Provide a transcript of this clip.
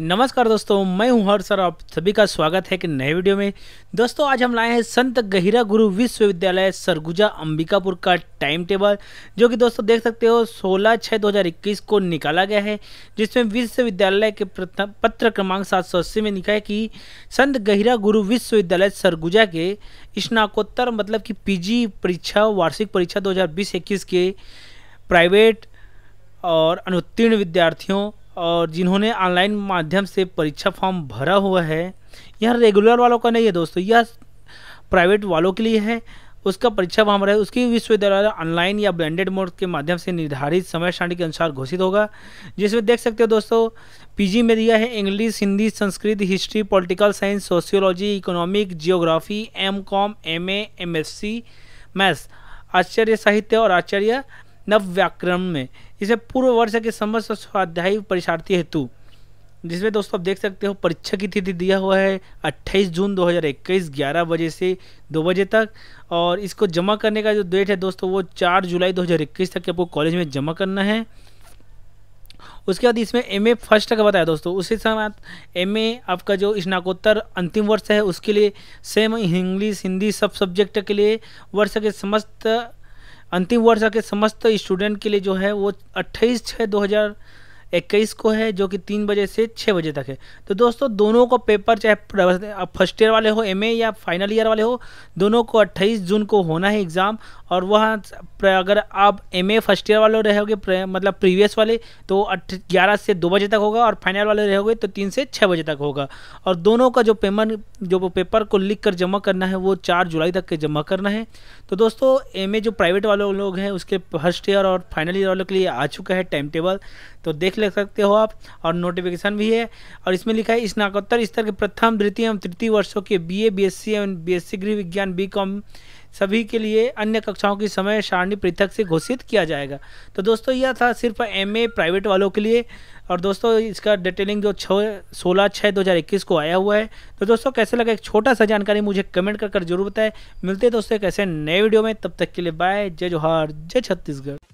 नमस्कार दोस्तों मैं हूं हर्ष और आप सभी का स्वागत है कि नए वीडियो में दोस्तों आज हम लाए हैं संत गहिरा गुरु विश्वविद्यालय सरगुजा अंबिकापुर का टाइम टेबल जो कि दोस्तों देख सकते हो 16 छः 2021 को निकाला गया है जिसमें विश्वविद्यालय के पत्र क्रमांक सात में लिखा है कि संत गहिरा गुरु विश्वविद्यालय सरगुजा के स्नाकोत्तर मतलब कि पी परीक्षा वार्षिक परीक्षा दो हज़ार के प्राइवेट और अनुत्तीर्ण विद्यार्थियों और जिन्होंने ऑनलाइन माध्यम से परीक्षा फॉर्म भरा हुआ है यह रेगुलर वालों का नहीं है दोस्तों यह प्राइवेट वालों के लिए है उसका परीक्षा फॉर्म रहे उसकी विश्वविद्यालय ऑनलाइन या ब्लेंडेड मोड के माध्यम से निर्धारित समय श्रेणी के अनुसार घोषित होगा जिसमें देख सकते हो दोस्तों पीजी में दिया है English Hindi Sanskrit history political science sociology economic geography M com M M S C maths आचार्य साहित्य और आचार्य नव व्याकरण में इसे पूर्व वर्ष के समस्त स्वाध्यायी परीक्षार्थी हेतु जिसमें दोस्तों आप देख सकते हो परीक्षा की तिथि दिया हुआ है 28 जून 2021 11 बजे से 2 बजे तक और इसको जमा करने का जो डेट है दोस्तों वो 4 जुलाई 2021 तक आपको कॉलेज में जमा करना है उसके बाद इसमें एम ए फर्स्ट का बताया दोस्तों उसी साथ एम ए आपका जो स्नाकोत्तर अंतिम वर्ष है उसके लिए सेम इंग्लिश हिंदी सब सब्जेक्ट के लिए वर्ष के समस्त अंतिम वर्ष के समस्त स्टूडेंट के लिए जो है वो अट्ठाईस छः दो हज़ार इक्कीस को है जो कि तीन बजे से छः बजे तक है तो दोस्तों दोनों को पेपर चाहे फर्स्ट ईयर वाले हो एम या फाइनल ईयर वाले हो दोनों को अट्ठाईस जून को होना है एग्ज़ाम और वह अगर आप एम फर्स्ट ईयर वाले रहोगे मतलब प्रीवियस वाले तो ग्यारह से दो बजे तक होगा और फाइनल वाले रहोगे तो तीन से छः बजे तक होगा और दोनों का जो पेमेंट जो पेपर को लिख कर जमा करना है वो चार जुलाई तक के जमा करना है तो दोस्तों एम जो प्राइवेट वाले लोग हैं उसके फर्स्ट ईयर और फाइनल ईयर वालों के लिए आ चुका है टाइम टेबल तो देख नोट्स ले सकते हो आप और नोटिफिकेशन भी है और इसमें लिखा है स्नाकोत्तर स्तर के प्रथम द्वितीय एवं तृतीय वर्षों के बीए बीएससी एवं बीएससी गृह विज्ञान बी सभी के लिए अन्य कक्षाओं की समय सारणी पृथक से घोषित किया जाएगा तो दोस्तों यह था सिर्फ एमए प्राइवेट वालों के लिए और दोस्तों इसका डिटेलिंग जो छः सोलह छः दो हज़ार इक्कीस को आया हुआ है तो दोस्तों कैसे लगा एक छोटा सा जानकारी मुझे कमेंट कर कर जरूर बताएं मिलते हैं दोस्तों एक ऐसे नए वीडियो में तब तक के लिए बाय जय जोहार जय छत्तीसगढ़